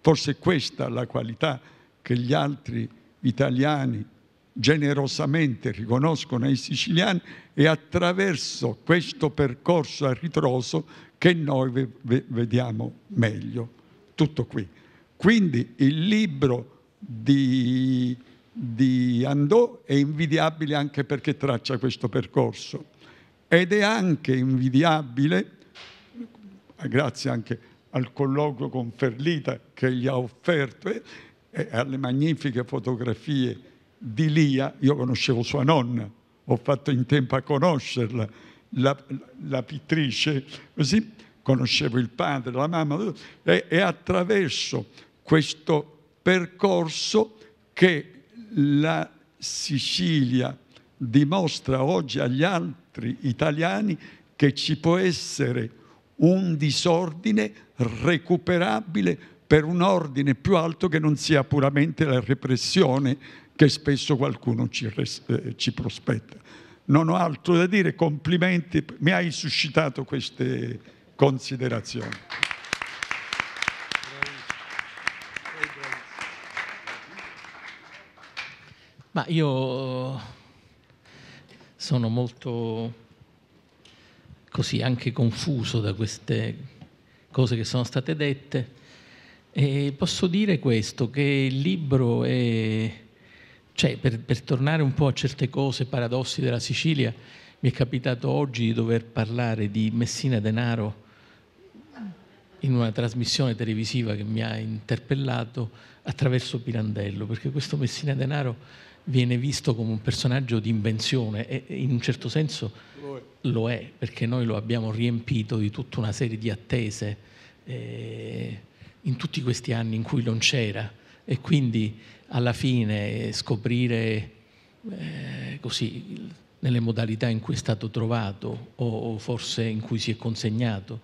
forse questa è la qualità che gli altri italiani generosamente riconoscono ai siciliani e attraverso questo percorso a ritroso che noi vediamo meglio. Tutto qui. Quindi il libro di, di Andò è invidiabile anche perché traccia questo percorso ed è anche invidiabile grazie anche al colloquio con Ferlita che gli ha offerto e, e alle magnifiche fotografie di Lia, io conoscevo sua nonna, ho fatto in tempo a conoscerla, la, la pittrice, così conoscevo il padre, la mamma, e, e attraverso questo percorso che la Sicilia dimostra oggi agli altri italiani che ci può essere un disordine recuperabile per un ordine più alto che non sia puramente la repressione che spesso qualcuno ci, res- eh, ci prospetta. Non ho altro da dire, complimenti, mi hai suscitato queste considerazioni.
Ma io sono molto così anche confuso da queste cose che sono state dette. E posso dire questo, che il libro è, cioè, per, per tornare un po' a certe cose, paradossi della Sicilia, mi è capitato oggi di dover parlare di Messina Denaro in una trasmissione televisiva che mi ha interpellato attraverso Pirandello, perché questo Messina Denaro viene visto come un personaggio di invenzione e in un certo senso lo è, perché noi lo abbiamo riempito di tutta una serie di attese eh, in tutti questi anni in cui non c'era e quindi alla fine scoprire eh, così nelle modalità in cui è stato trovato o, o forse in cui si è consegnato.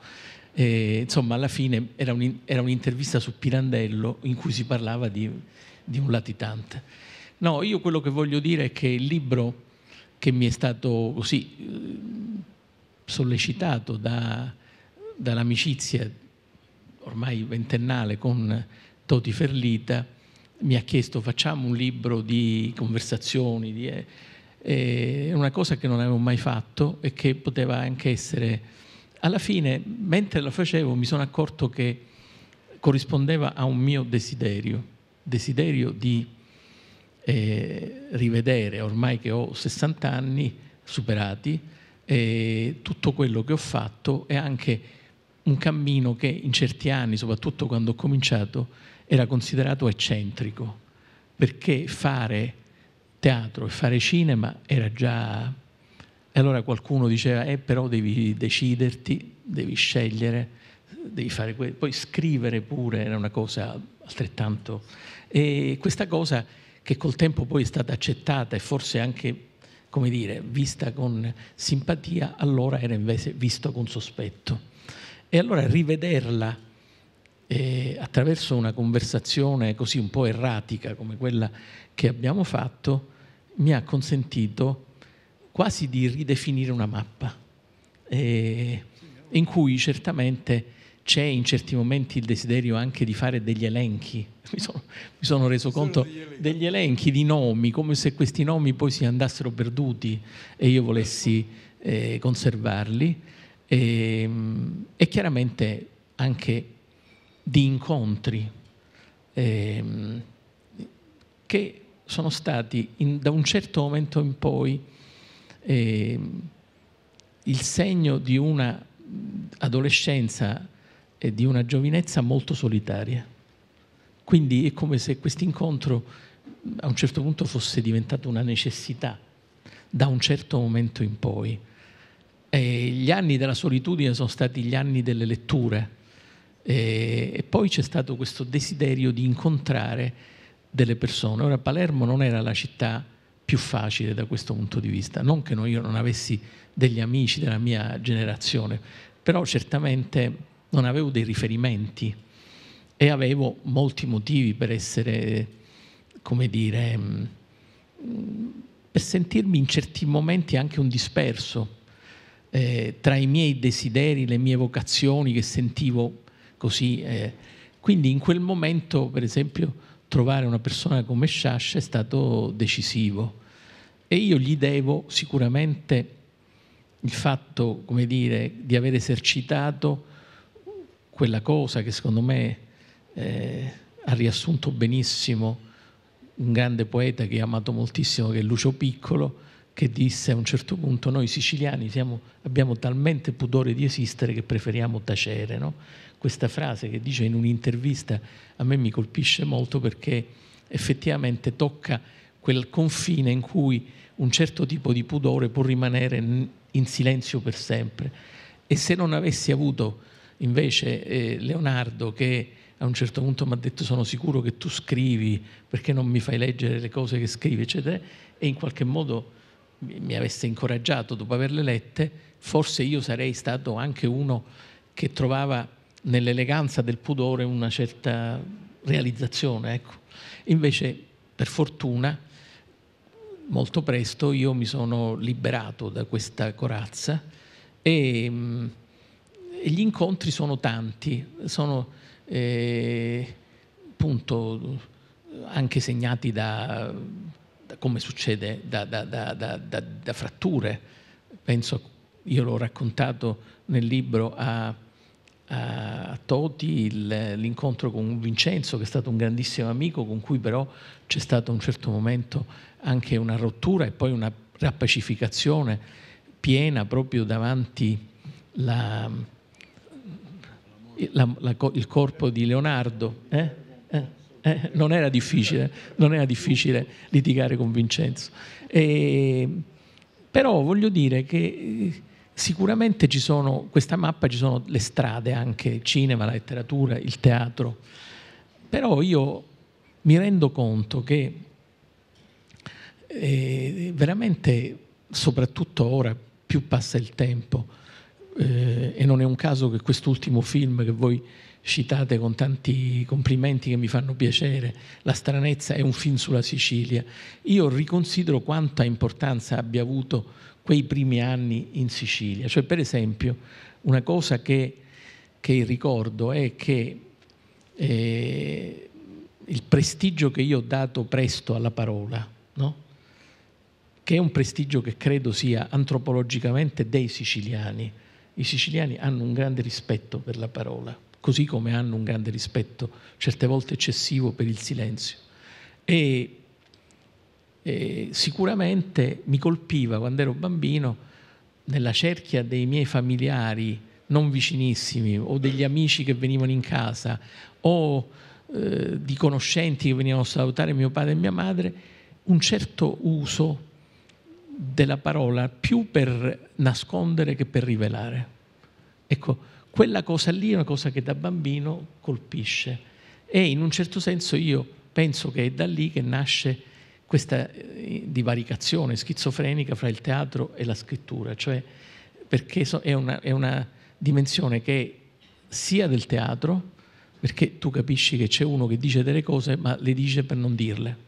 E, eh, insomma, alla fine era, un, era, un'intervista su Pirandello in cui si parlava di, di un latitante. No, io quello che voglio dire è che il libro che mi è stato così eh, sollecitato da, dall'amicizia ormai ventennale con Toti Ferlita, mi ha chiesto facciamo un libro di conversazioni, di, eh, eh una cosa che non avevo mai fatto e che poteva anche essere... Alla fine, mentre lo facevo, mi sono accorto che corrispondeva a un mio desiderio, desiderio di eh, rivedere, ormai che ho 60 anni superati, eh, tutto quello che ho fatto e anche un cammino che in certi anni, soprattutto quando ho cominciato, era considerato eccentrico, perché fare teatro e fare cinema era già... E allora qualcuno diceva, eh, però devi deciderti, devi scegliere, devi fare quello. Poi scrivere pure era una cosa altrettanto... E questa cosa che col tempo poi è stata accettata e forse anche come dire, vista con simpatia, allora era invece visto con sospetto. E allora rivederla eh, attraverso una conversazione così un po' erratica come quella che abbiamo fatto, mi ha consentito quasi di ridefinire una mappa, eh, in cui certamente c'è in certi momenti il desiderio anche di fare degli elenchi. Mi sono, mi sono reso conto degli elenchi. degli elenchi. di nomi, come se questi nomi poi si andassero perduti e io volessi eh, conservarli. E, ehm, e, chiaramente anche di incontri eh, che sono stati in, da un certo momento in poi eh, il segno di una adolescenza e di una giovinezza molto solitaria. Quindi è come se questo incontro a un certo punto fosse diventato una necessità, da un certo momento in poi. E gli anni della solitudine sono stati gli anni delle letture e, e poi c'è stato questo desiderio di incontrare delle persone. Ora Palermo non era la città più facile da questo punto di vista. Non che io non avessi degli amici della mia generazione, però certamente non avevo dei riferimenti e avevo molti motivi per essere, come dire, mm, per sentirmi in certi momenti anche un disperso eh, tra i miei desideri, le mie vocazioni che sentivo così. Eh. Quindi in quel momento, per esempio, trovare una persona come Shash è stato decisivo e io gli devo sicuramente il fatto, come dire, di aver esercitato quella cosa che secondo me eh, ha riassunto benissimo un grande poeta che ha amato moltissimo, che è Lucio Piccolo, che disse a un certo punto noi siciliani siamo, abbiamo talmente pudore di esistere che preferiamo tacere. No? Questa frase che dice in un'intervista a me mi colpisce molto perché effettivamente tocca quel confine in cui un certo tipo di pudore può rimanere in silenzio per sempre. E se non avessi avuto Invece eh, Leonardo che a un certo punto mi ha detto sono sicuro che tu scrivi perché non mi fai leggere le cose che scrivi, eccetera, e in qualche modo mi avesse incoraggiato dopo averle lette, forse io sarei stato anche uno che trovava nell'eleganza del pudore una certa realizzazione. Ecco. Invece, per fortuna, molto presto io mi sono liberato da questa corazza e mm, gli incontri sono tanti, sono eh, appunto anche segnati da, da come succede, da, da, da, fratture. Penso, io l'ho raccontato nel libro a, a Toti, l'incontro con Vincenzo, che è stato un grandissimo amico, con cui però c'è stato a un certo momento anche una rottura e poi una rapacificazione piena proprio davanti la la, la, il corpo di Leonardo. Eh? Eh? eh? Non, era non, era difficile, litigare con Vincenzo. E, però voglio dire che eh, sicuramente ci sono, questa mappa ci sono le strade anche, il cinema, la letteratura, il teatro, però io mi rendo conto che eh, veramente, soprattutto ora, più passa il tempo, eh, e non è un caso che quest'ultimo film che voi citate con tanti complimenti che mi fanno piacere, La stranezza è un film sulla Sicilia. Io riconsidero quanta importanza abbia avuto quei primi anni in Sicilia. Cioè, per esempio, una cosa che, che ricordo è che eh, il prestigio che io ho dato presto alla parola, no? che è un prestigio che credo sia antropologicamente dei siciliani, i siciliani hanno un grande rispetto per la parola, così come hanno un grande rispetto, certe volte eccessivo, per il silenzio. E, e sicuramente mi colpiva quando ero bambino, nella cerchia dei miei familiari non vicinissimi o degli amici che venivano in casa o eh, di conoscenti che venivano a salutare mio padre e mia madre, un certo uso della parola più per nascondere che per rivelare. Ecco, quella cosa lì è una cosa che da bambino colpisce e in un certo senso io penso che è da lì che nasce questa eh, divaricazione schizofrenica fra il teatro e la scrittura, cioè perché è una, è una dimensione che sia del teatro, perché tu capisci che c'è uno che dice delle cose ma le dice per non dirle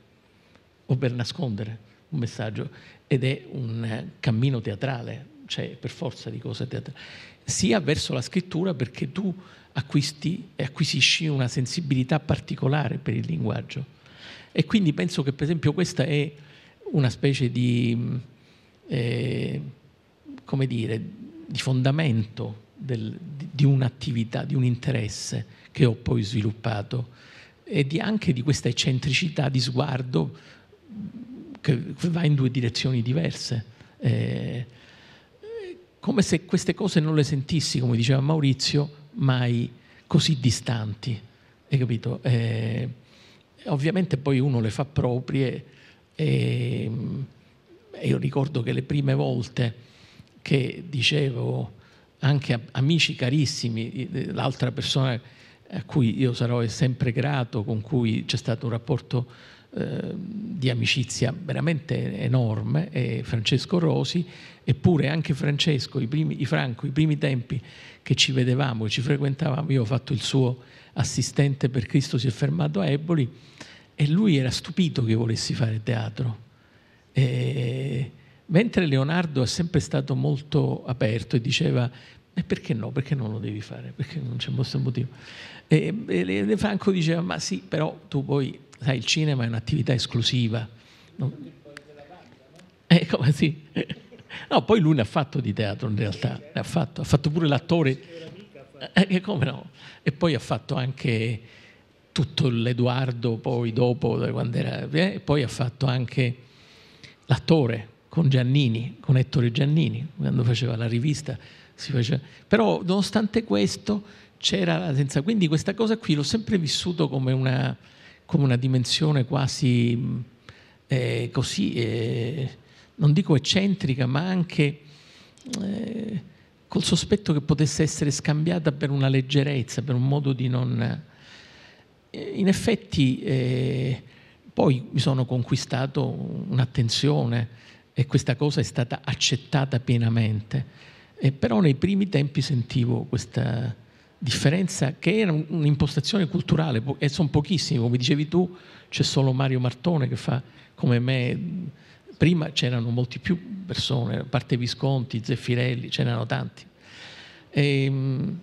o per nascondere un messaggio ed è un eh, cammino teatrale, cioè per forza di cose teatrali, sia verso la scrittura perché tu acquisti e acquisisci una sensibilità particolare per il linguaggio. E quindi penso che per esempio questa è una specie di, mm, eh, come dire, di fondamento del, di un'attività, di un interesse che ho poi sviluppato e di anche di questa eccentricità di sguardo che va in due direzioni diverse. Eh, come se queste cose non le sentissi, come diceva Maurizio, mai così distanti. Hai capito? Eh, ovviamente poi uno le fa proprie e, mm, e, io ricordo che le prime volte che dicevo anche a amici carissimi, l'altra persona a cui io sarò sempre grato, con cui c'è stato un rapporto Ehm, di amicizia veramente enorme, e Francesco Rosi, eppure anche Francesco, i, primi, i Franco, i primi tempi che ci vedevamo e ci frequentavamo, io ho fatto il suo assistente per Cristo si è fermato a Eboli e lui era stupito che volessi fare teatro. E, mentre Leonardo è sempre stato molto aperto e diceva e perché no? Perché non lo devi fare? Perché non c'è motivo. e, e Franco diceva, ma sì, però tu poi sai, il cinema è un'attività esclusiva. Non... Eh, come sì? No, poi lui ne ha fatto di teatro in realtà, ne ha fatto, ha fatto pure l'attore. Eh, eh come no? E poi ha fatto anche tutto l'Edoardo, poi dopo, quando era, eh, e poi ha fatto anche l'attore con Giannini, con Ettore Giannini, quando faceva la rivista. Faceva. Però nonostante questo c'era la sensazione, quindi questa cosa qui l'ho sempre vissuto come una come una dimensione quasi eh, così, eh, non dico eccentrica, ma anche eh, col sospetto che potesse essere scambiata per una leggerezza, per un modo di non... Eh, in effetti eh, poi mi sono conquistato un'attenzione e questa cosa è stata accettata pienamente, eh, però nei primi tempi sentivo questa differenza che era un'impostazione culturale e sono pochissimi, come dicevi tu, c'è solo Mario Martone che fa come me, prima c'erano molte più persone, a parte Visconti, Zeffirelli, c'erano tanti. E, ehm,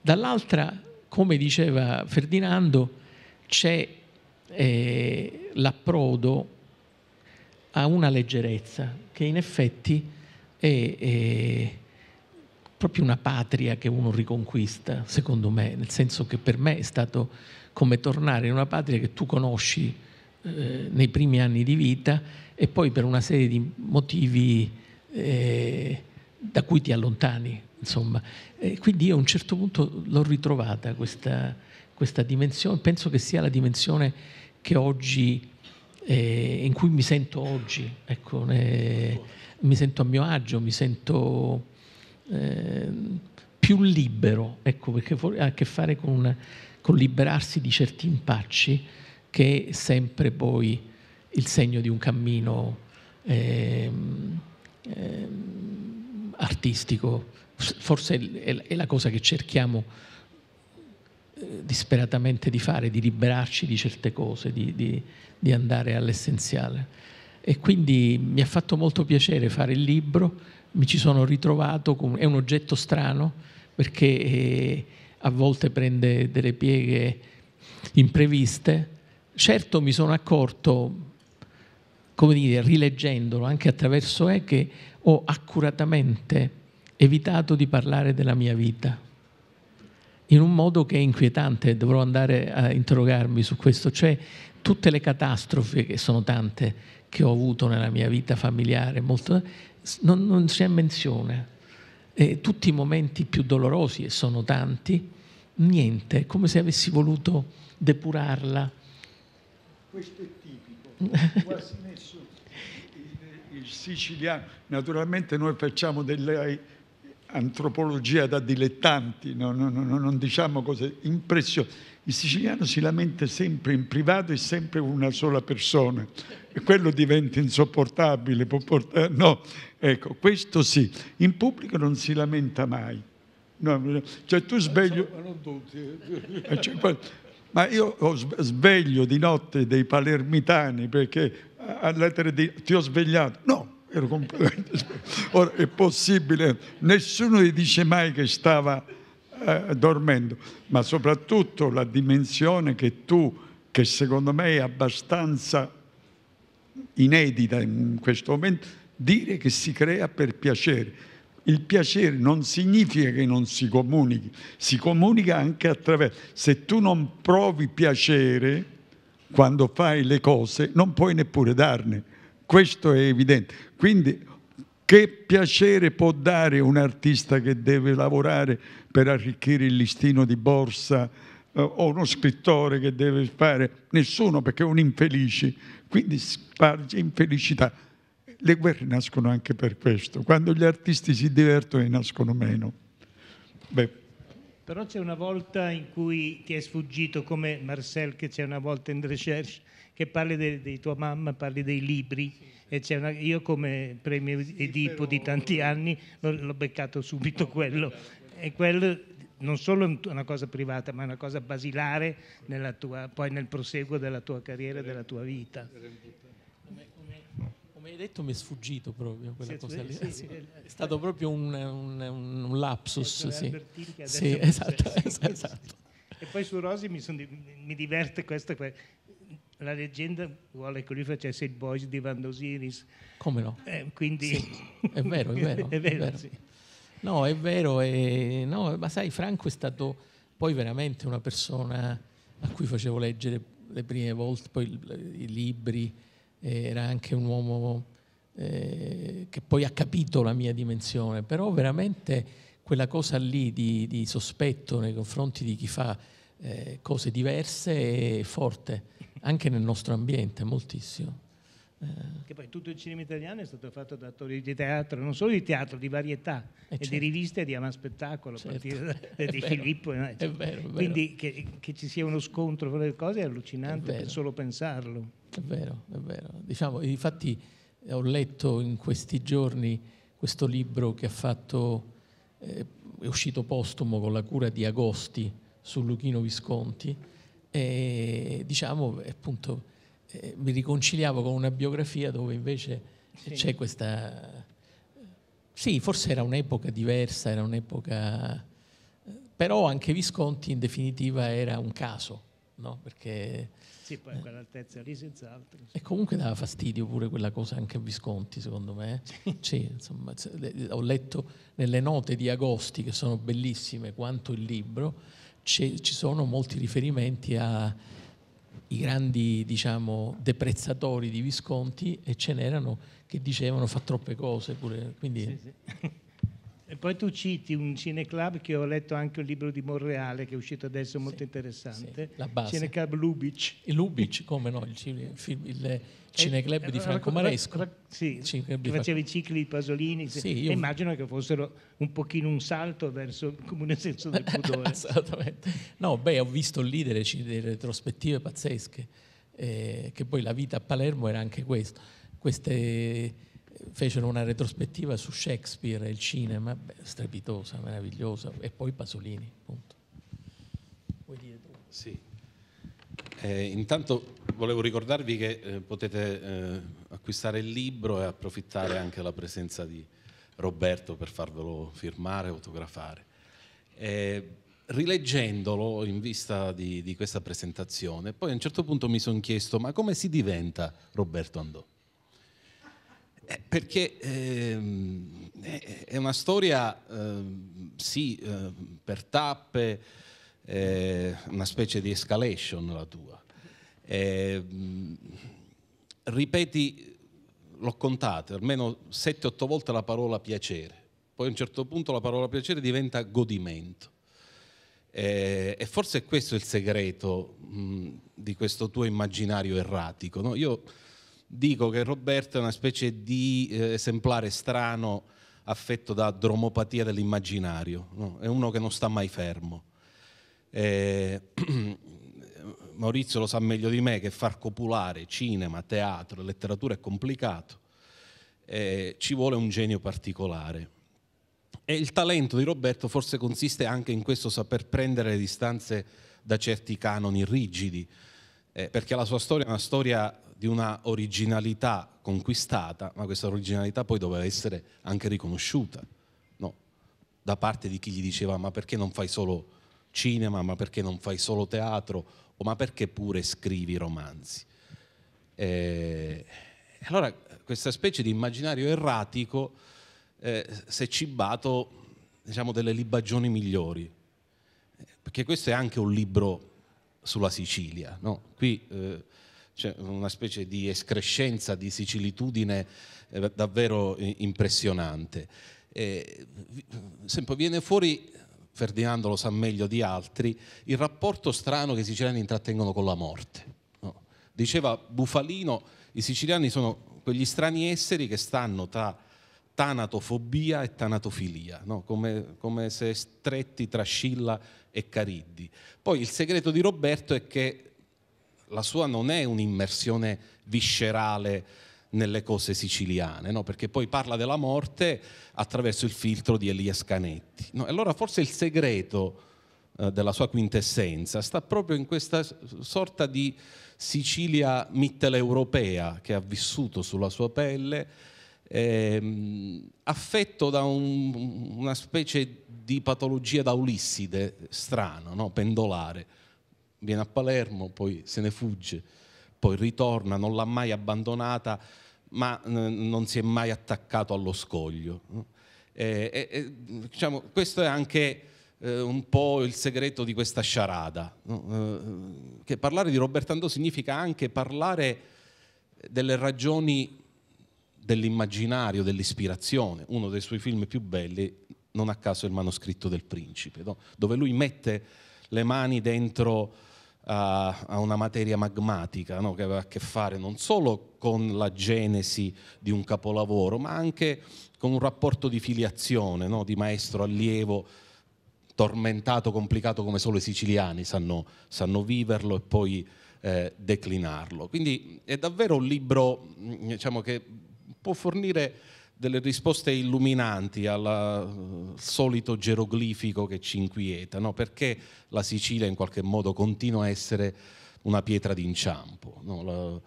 dall'altra, come diceva Ferdinando, c'è eh, l'approdo a una leggerezza che in effetti è, è eh, proprio una patria che uno riconquista, secondo me, nel senso che per me è stato come tornare in una patria che tu conosci eh, nei primi anni di vita e poi per una serie di motivi eh, da cui ti allontani. Insomma. E quindi io a un certo punto l'ho ritrovata questa, questa dimensione, penso che sia la dimensione che oggi eh, in cui mi sento oggi, ecco, eh, mi sento a mio agio, mi sento Ehm, più libero, ecco, perché ha a che fare con, con liberarsi di certi impacci che è sempre poi il segno di un cammino eh, eh, artistico. Forse è, è la cosa che cerchiamo eh, disperatamente di fare, di liberarci di certe cose, di, di, di andare all'essenziale. E quindi mi ha fatto molto piacere fare il libro mi ci sono ritrovato, con, è un oggetto strano perché eh, a volte prende delle pieghe impreviste. Certo mi sono accorto, come dire, rileggendolo anche attraverso E, che ho accuratamente evitato di parlare della mia vita in un modo che è inquietante, dovrò andare a interrogarmi su questo, cioè tutte le catastrofi, che sono tante, che ho avuto nella mia vita familiare, molto, non, non c'è menzione. E tutti i momenti più dolorosi, e sono tanti, niente, come se avessi voluto depurarla.
Questo è tipico, quasi nessuno. Il, il siciliano, naturalmente noi facciamo delle antropologia da dilettanti, no, no, no, non diciamo cose impressionanti. Il siciliano si lamenta sempre in privato e sempre con una sola persona e quello diventa insopportabile, può portare... No, ecco, questo sì, in pubblico non si lamenta mai. No, cioè tu sveglio... Ma non tutti. Eh. Eh, cioè, ma io sveglio di notte dei palermitani perché alle tre di... ti ho svegliato. No, ero completamente Ora è possibile, nessuno gli dice mai che stava eh, dormendo, ma soprattutto la dimensione che tu, che secondo me è abbastanza inedita in questo momento, dire che si crea per piacere. Il piacere non significa che non si comunichi, si comunica anche attraverso. Se tu non provi piacere quando fai le cose, non puoi neppure darne questo è evidente. Quindi che piacere può dare un artista che deve lavorare per arricchire il listino di borsa eh, o uno scrittore che deve fare? Nessuno perché è un infelice, quindi sparge infelicità. Le guerre nascono anche per questo, quando gli artisti si divertono e nascono meno. Beh.
Però c'è una volta in cui ti è sfuggito, come Marcel che c'è una volta in recherche, che parli de, di tua mamma, parli dei libri. Sì, sì. Una, io come premio sì, Edipo di tanti anni l'ho, beccato subito no, quello. Bello, E quello non solo una cosa privata, ma è una cosa basilare tua, poi nel proseguo della tua carriera e della tua vita. Come, hai detto mi è
sfuggito proprio
quella cosa lì. Ah, è eh, stato eh.
proprio un, un, un, un lapsus. Sì, sì esatto, esatto.
E poi su Rosi mi, son, mi diverte questo, la leggenda vuole che lui facesse il voice di Van Osiris. Come no? Eh, quindi... Sì, è vero, è vero. è vero, è vero. Sì.
No, è vero, è... No, ma sai, Franco è stato poi veramente una persona a cui facevo leggere le prime volte, poi i libri, era anche un uomo eh, che poi ha capito la mia dimensione, però veramente quella cosa lì di, di sospetto nei confronti di chi fa eh, cose diverse è forte anche nel nostro ambiente, moltissimo.
Eh, che poi tutto il cinema italiano è stato fatto da attori di teatro, non solo di teatro, di varietà, eh e, certo. di riviste e di amanspettacolo, certo. a partire da, Di Filippo. No? Cioè, vero, quindi che, che, ci sia uno scontro fra le cose è allucinante è solo pensarlo. È vero, è
vero. Diciamo, infatti eh, ho letto in questi giorni questo libro che ha fatto, eh, è uscito postumo con la cura di Agosti su Luchino Visconti, e diciamo appunto eh, mi riconciliavo con una biografia dove invece sì. c'è questa... Eh, sì, forse era un'epoca diversa, era un'epoca... Eh, però anche Visconti in definitiva era un caso, no? Perché...
Sì, poi a eh, quell'altezza lì senz'altro. E
comunque dava fastidio pure quella cosa anche a Visconti, secondo me. Sì. Sì, insomma, ho letto nelle note di Agosti, che sono bellissime, quanto il libro, ci sono molti riferimenti ai grandi diciamo, deprezzatori di Visconti e ce n'erano che dicevano fa troppe cose pure, quindi... sì,
sì. E poi tu citi un cineclub che ho letto anche il libro di Monreale che è uscito adesso, molto sì, interessante. Sì, cineclub
Lubic. E Lubic, come no? Il, cine, il eh, cineclub eh, di Franco Maresco. Rac- rac-
sì, che faceva i cicli di Pasolini. Sì, sì io... Immagino che fossero un pochino un salto verso il comune senso del pudore. Assolutamente. No,
beh, ho visto lì delle, delle retrospettive pazzesche, eh, che poi la vita a Palermo era anche questo. Queste fecero una retrospettiva su Shakespeare e il cinema, beh, strepitosa, meravigliosa, e poi Pasolini, appunto. Vuoi
dire tu? Sì. Eh, intanto volevo ricordarvi che eh, potete eh, acquistare il libro e approfittare anche della presenza di Roberto per farvelo firmare e autografare. Eh, rileggendolo in vista di, di questa presentazione, poi a un certo punto mi sono chiesto ma come si diventa Roberto Andò? Eh, perché ehm, è una storia, ehm, sì, ehm, per tappe, eh, una specie di escalation la tua. Eh, ripeti, l'ho contata, almeno 7-8 volte la parola piacere. Poi a un certo punto la parola piacere diventa godimento. Eh, e forse questo è il segreto mh, di questo tuo immaginario erratico. No? Io dico che Roberto è una specie di eh, esemplare strano affetto da dromopatia dell'immaginario, no? è uno che non sta mai fermo. Eh, Maurizio lo sa meglio di me che far copulare cinema, teatro, letteratura è complicato, eh, ci vuole un genio particolare. E il talento di Roberto forse consiste anche in questo saper prendere le distanze da certi canoni rigidi, eh, perché la sua storia è una storia di una originalità conquistata, ma questa originalità poi doveva essere anche riconosciuta no? da parte di chi gli diceva ma perché non fai solo cinema, ma perché non fai solo teatro, o ma perché pure scrivi romanzi. E allora questa specie di immaginario erratico eh, si è cibato diciamo, delle libagioni migliori, perché questo è anche un libro sulla Sicilia. No? Qui, eh, c'è una specie di escrescenza, di sicilitudine eh, davvero impressionante. E, sempre viene fuori, Ferdinando lo sa meglio di altri, il rapporto strano che i siciliani intrattengono con la morte. No? Diceva Bufalino, i siciliani sono quegli strani esseri che stanno tra tanatofobia e tanatofilia, no? come, come, se stretti tra Scilla e Cariddi. Poi il segreto di Roberto è che la sua non è un'immersione viscerale nelle cose siciliane, no? perché poi parla della morte attraverso il filtro di Elia Scanetti. No? Allora forse il segreto eh, della sua quintessenza sta proprio in questa sorta di Sicilia mitteleuropea che ha vissuto sulla sua pelle, ehm, affetto da un, una specie di patologia da Ulisside strana, no? pendolare viene a Palermo, poi se ne fugge, poi ritorna, non l'ha mai abbandonata, ma eh, non si è mai attaccato allo scoglio. E, eh, e, eh, diciamo, questo è anche eh, un po' il segreto di questa sciarada, no? eh, che parlare di Roberto Andò significa anche parlare delle ragioni dell'immaginario, dell'ispirazione. Uno dei suoi film più belli, non a caso, è il manoscritto del principe, no? dove lui mette le mani dentro a una materia magmatica no? che aveva a che fare non solo con la genesi di un capolavoro, ma anche con un rapporto di filiazione, no? di maestro-allievo tormentato, complicato come solo i siciliani sanno, sanno viverlo e poi eh, declinarlo. Quindi è davvero un libro diciamo, che può fornire delle risposte illuminanti al eh, solito geroglifico che ci inquieta, no? perché la Sicilia in qualche modo continua a essere una pietra d'inciampo, no? la,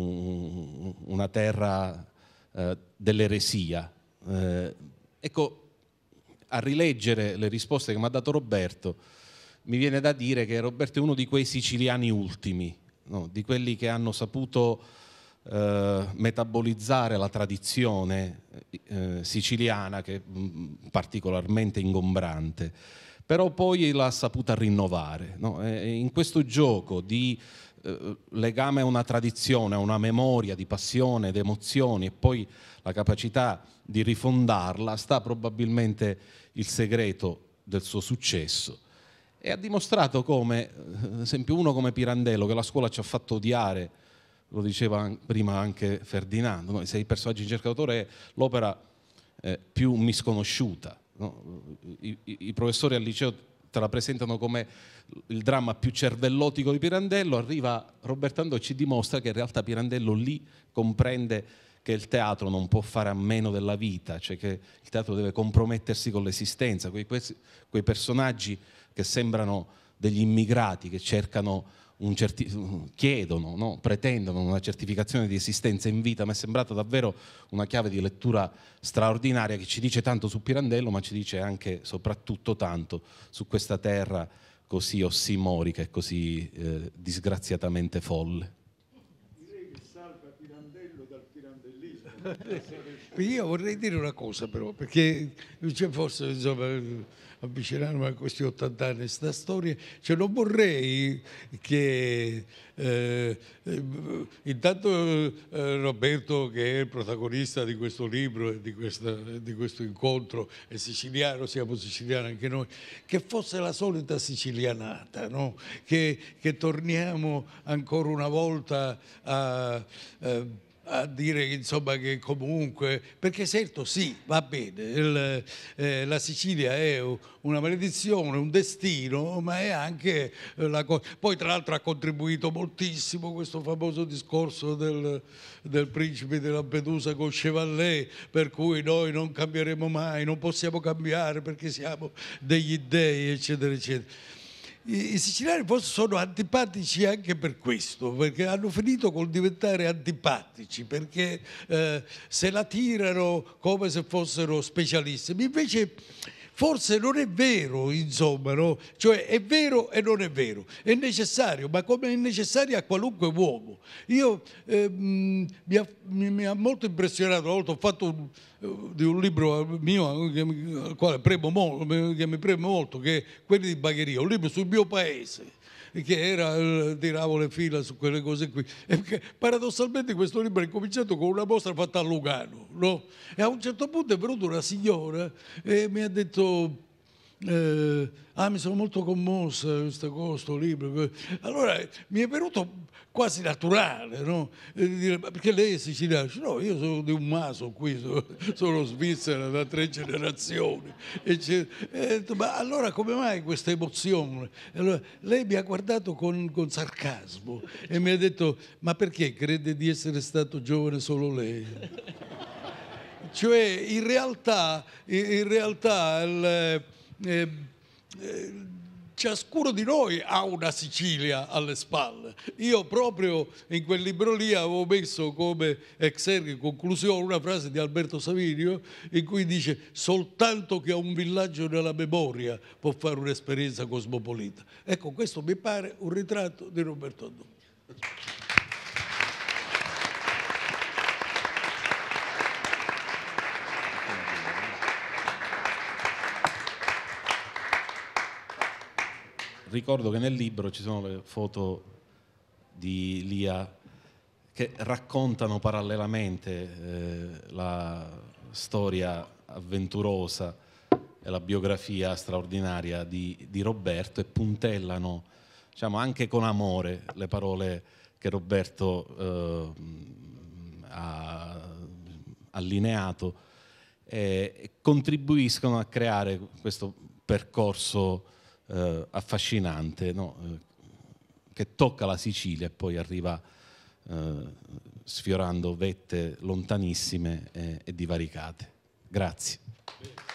un, una terra eh, dell'eresia. Eh, ecco, a rileggere le risposte che mi ha dato Roberto, mi viene da dire che Roberto è uno di quei siciliani ultimi, no? di quelli che hanno saputo eh, metabolizzare la tradizione eh, eh siciliana che è mm, particolarmente ingombrante, però poi l'ha saputa rinnovare. No? in questo gioco di eh, legame a una tradizione, a una memoria di passione, di emozioni e poi la capacità di rifondarla sta probabilmente il segreto del suo successo e ha dimostrato come, ad esempio uno come Pirandello, che la scuola ci ha fatto odiare lo diceva prima anche Ferdinando, no? sei i personaggi in cerca d'autore è l'opera eh, più misconosciuta. No? I, i, I, professori al liceo te la presentano come il dramma più cervellotico di Pirandello, arriva Roberto Andò e ci dimostra che in realtà Pirandello lì comprende che il teatro non può fare a meno della vita, cioè che il teatro deve compromettersi con l'esistenza, quei, quei personaggi che sembrano degli immigrati che cercano chiedono, no? pretendono una certificazione di esistenza in vita, mi è sembrata davvero una chiave di lettura straordinaria che ci dice tanto su Pirandello, ma ci dice anche soprattutto tanto su questa terra così ossimorica e così eh, disgraziatamente folle.
Io vorrei dire una cosa però, perché c'è forse, insomma, avvicinarmi a questi 80 anni, questa storia, cioè non vorrei che eh, eh, intanto eh, Roberto che è il protagonista di questo libro e di, questa, di questo incontro, è siciliano, siamo siciliani anche noi, che fosse la solita sicilianata, no? che, che torniamo ancora una volta a... a eh, a dire insomma, che comunque, perché certo sì, va bene, il, eh, la Sicilia è una maledizione, un destino, ma è anche eh, la cosa. Poi tra l'altro ha contribuito moltissimo questo famoso discorso del, del principe di Lampedusa con Chevalier, per cui noi non cambieremo mai, non possiamo cambiare perché siamo degli dei, eccetera, eccetera. I, siciliani forse sono antipatici anche per questo, perché hanno finito col diventare antipatici, perché eh, se la tirano come se fossero specialisti. Invece Forse non è vero, insomma, no? cioè è vero e non è vero, è necessario, ma come è necessario a qualunque uomo. Io eh, mi, ha, mi, ha, molto impressionato, una volta ho fatto un, eh, di un libro eh, mio eh, che al quale premo molto, che mi preme molto, che è quello di Bagheria, un libro sul mio paese che era tiravano eh, le fila su quelle cose qui. E paradossalmente questo libro è cominciato con una mostra fatta a Lugano, no? E a un certo punto è venuta una signora e mi ha detto eh, ah, mi sono molto commossa questo, questo libro. Allora mi è venuto quasi naturale, no? Eh, dire, ma perché lei è siciliana, no, io sono di un maso qui, sono, sono svizzera da tre generazioni, detto, ma allora come mai questa emozione? Allora, lei mi ha guardato con, con sarcasmo e mi ha detto, ma perché crede di essere stato giovane solo lei? cioè in realtà, in realtà il, Ehm, eh, ciascuno di noi ha una Sicilia alle spalle. Io proprio in quel libro lì avevo messo come exergue conclusione una frase di Alberto Savinio in cui dice soltanto chi ha un villaggio nella memoria può fare un'esperienza cosmopolita. Ecco, questo mi pare un ritratto di Roberto Andoni.
ricordo che nel libro ci sono le foto di Lia che raccontano parallelamente eh, la storia avventurosa e la biografia straordinaria di, di Roberto e puntellano diciamo, anche con amore le parole che Roberto eh, ha allineato e contribuiscono a creare questo percorso eh, affascinante no? Eh, che tocca la Sicilia e poi arriva eh, sfiorando vette lontanissime e, e divaricate. Grazie.